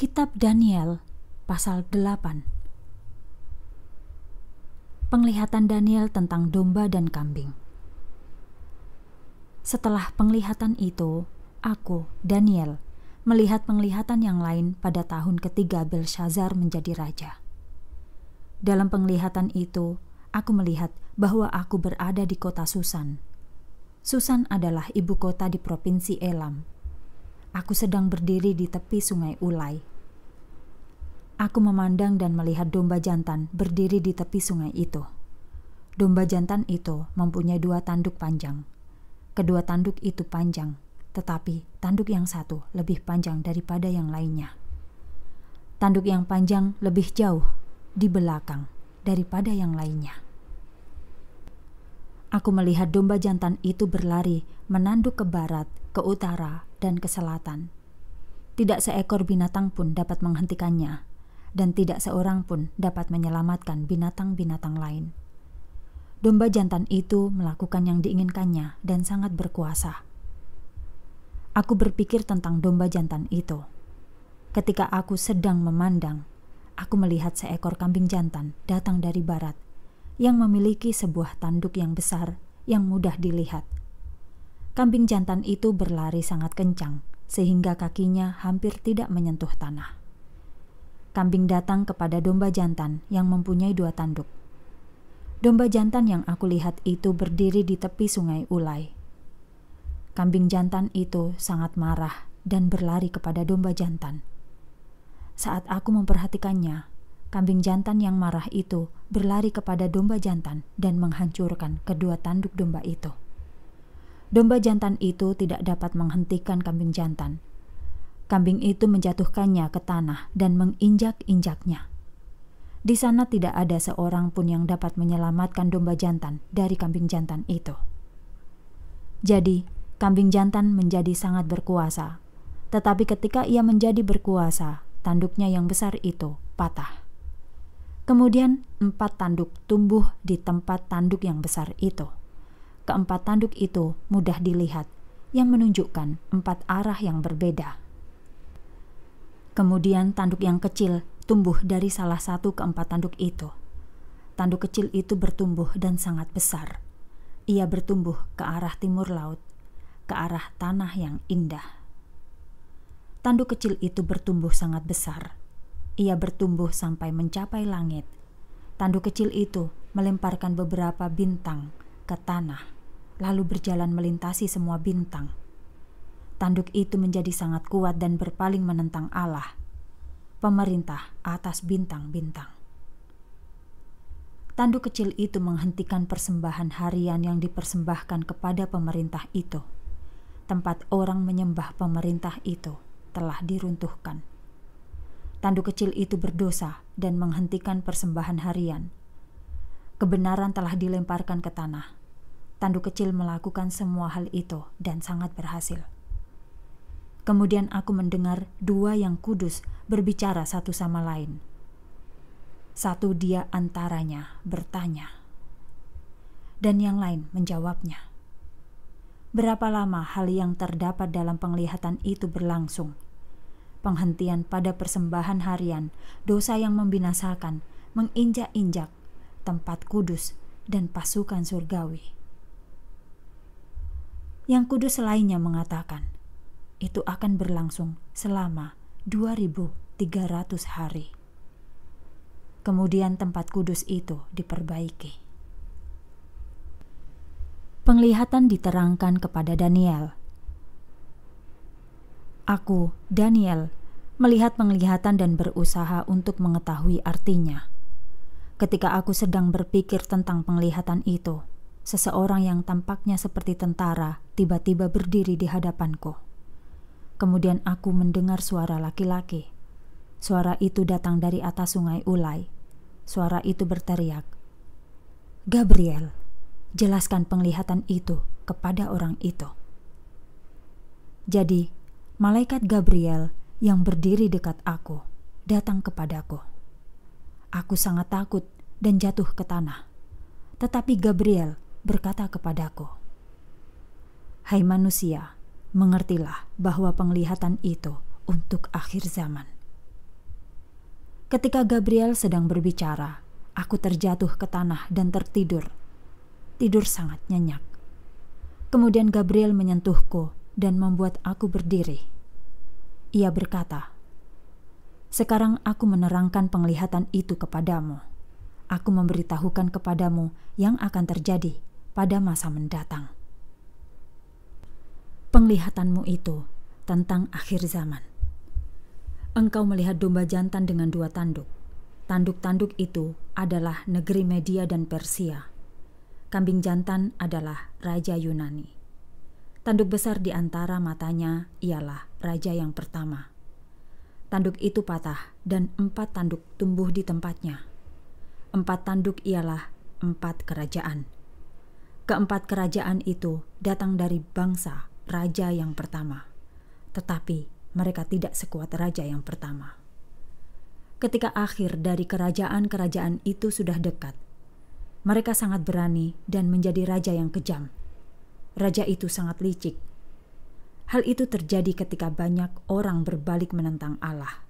Kitab Daniel pasal 8 Penglihatan Daniel tentang domba dan kambing Setelah penglihatan itu, aku, Daniel, melihat penglihatan yang lain pada tahun ketiga Belshazzar menjadi raja. Dalam penglihatan itu, aku melihat bahwa aku berada di kota Susan. Susan adalah ibu kota di provinsi Elam. Aku sedang berdiri di tepi sungai Ulai, Aku memandang dan melihat domba jantan berdiri di tepi sungai itu. Domba jantan itu mempunyai dua tanduk panjang. Kedua tanduk itu panjang, tetapi tanduk yang satu lebih panjang daripada yang lainnya. Tanduk yang panjang lebih jauh di belakang daripada yang lainnya. Aku melihat domba jantan itu berlari, menanduk ke barat, ke utara, dan ke selatan. Tidak seekor binatang pun dapat menghentikannya, dan tidak seorang pun dapat menyelamatkan binatang-binatang lain. Domba jantan itu melakukan yang diinginkannya dan sangat berkuasa. Aku berpikir tentang domba jantan itu. Ketika aku sedang memandang, aku melihat seekor kambing jantan datang dari barat yang memiliki sebuah tanduk yang besar yang mudah dilihat. Kambing jantan itu berlari sangat kencang sehingga kakinya hampir tidak menyentuh tanah kambing datang kepada domba jantan yang mempunyai dua tanduk. Domba jantan yang aku lihat itu berdiri di tepi sungai Ulai. Kambing jantan itu sangat marah dan berlari kepada domba jantan. Saat aku memperhatikannya, kambing jantan yang marah itu berlari kepada domba jantan dan menghancurkan kedua tanduk domba itu. Domba jantan itu tidak dapat menghentikan kambing jantan Kambing itu menjatuhkannya ke tanah dan menginjak-injaknya. Di sana tidak ada seorang pun yang dapat menyelamatkan domba jantan dari kambing jantan itu. Jadi, kambing jantan menjadi sangat berkuasa. Tetapi ketika ia menjadi berkuasa, tanduknya yang besar itu patah. Kemudian, empat tanduk tumbuh di tempat tanduk yang besar itu. Keempat tanduk itu mudah dilihat, yang menunjukkan empat arah yang berbeda. Kemudian tanduk yang kecil tumbuh dari salah satu keempat tanduk itu. Tanduk kecil itu bertumbuh dan sangat besar. Ia bertumbuh ke arah timur laut, ke arah tanah yang indah. Tanduk kecil itu bertumbuh sangat besar. Ia bertumbuh sampai mencapai langit. Tanduk kecil itu melemparkan beberapa bintang ke tanah, lalu berjalan melintasi semua bintang Tanduk itu menjadi sangat kuat dan berpaling menentang Allah, pemerintah atas bintang-bintang. Tanduk kecil itu menghentikan persembahan harian yang dipersembahkan kepada pemerintah itu. Tempat orang menyembah pemerintah itu telah diruntuhkan. Tanduk kecil itu berdosa dan menghentikan persembahan harian. Kebenaran telah dilemparkan ke tanah, tanduk kecil melakukan semua hal itu dan sangat berhasil. Kemudian aku mendengar dua yang kudus berbicara satu sama lain. Satu dia antaranya bertanya, dan yang lain menjawabnya. Berapa lama hal yang terdapat dalam penglihatan itu berlangsung? Penghentian pada persembahan harian, dosa yang membinasakan, menginjak-injak tempat kudus dan pasukan surgawi. Yang kudus lainnya mengatakan, itu akan berlangsung selama 2300 hari. Kemudian tempat kudus itu diperbaiki. Penglihatan diterangkan kepada Daniel. Aku, Daniel, melihat penglihatan dan berusaha untuk mengetahui artinya. Ketika aku sedang berpikir tentang penglihatan itu, seseorang yang tampaknya seperti tentara tiba-tiba berdiri di hadapanku. Kemudian aku mendengar suara laki-laki. Suara itu datang dari atas sungai Ulay, Suara itu berteriak, "Gabriel, jelaskan penglihatan itu kepada orang itu." Jadi, malaikat Gabriel yang berdiri dekat aku datang kepadaku. Aku sangat takut dan jatuh ke tanah. Tetapi Gabriel berkata kepadaku, "Hai manusia, mengertilah bahwa penglihatan itu untuk akhir zaman. Ketika Gabriel sedang berbicara, aku terjatuh ke tanah dan tertidur. Tidur sangat nyenyak. Kemudian Gabriel menyentuhku dan membuat aku berdiri. Ia berkata, "Sekarang aku menerangkan penglihatan itu kepadamu. Aku memberitahukan kepadamu yang akan terjadi pada masa mendatang." penglihatanmu itu tentang akhir zaman. Engkau melihat domba jantan dengan dua tanduk. Tanduk-tanduk itu adalah negeri Media dan Persia. Kambing jantan adalah Raja Yunani. Tanduk besar di antara matanya ialah raja yang pertama. Tanduk itu patah dan empat tanduk tumbuh di tempatnya. Empat tanduk ialah empat kerajaan. Keempat kerajaan itu datang dari bangsa raja yang pertama, tetapi mereka tidak sekuat raja yang pertama. Ketika akhir dari kerajaan-kerajaan itu sudah dekat, mereka sangat berani dan menjadi raja yang kejam. Raja itu sangat licik. Hal itu terjadi ketika banyak orang berbalik menentang Allah.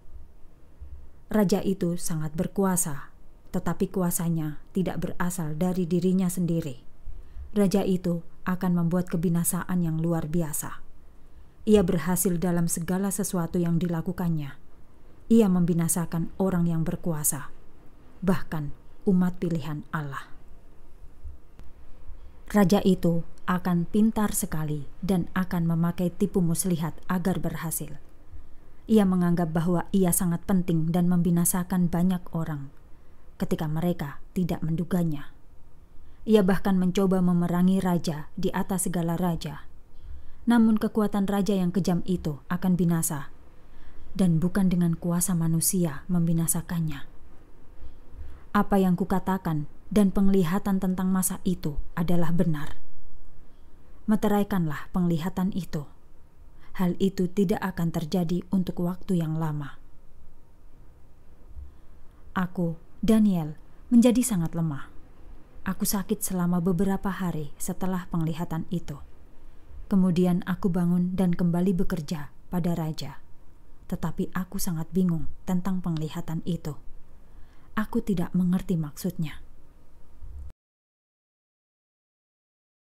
Raja itu sangat berkuasa, tetapi kuasanya tidak berasal dari dirinya sendiri. Raja itu akan membuat kebinasaan yang luar biasa. Ia berhasil dalam segala sesuatu yang dilakukannya. Ia membinasakan orang yang berkuasa, bahkan umat pilihan Allah. Raja itu akan pintar sekali dan akan memakai tipu muslihat agar berhasil. Ia menganggap bahwa ia sangat penting dan membinasakan banyak orang ketika mereka tidak menduganya. Ia bahkan mencoba memerangi raja di atas segala raja. Namun kekuatan raja yang kejam itu akan binasa, dan bukan dengan kuasa manusia membinasakannya. Apa yang kukatakan dan penglihatan tentang masa itu adalah benar. Meteraikanlah penglihatan itu. Hal itu tidak akan terjadi untuk waktu yang lama. Aku, Daniel, menjadi sangat lemah Aku sakit selama beberapa hari setelah penglihatan itu. Kemudian aku bangun dan kembali bekerja pada raja. Tetapi aku sangat bingung tentang penglihatan itu. Aku tidak mengerti maksudnya.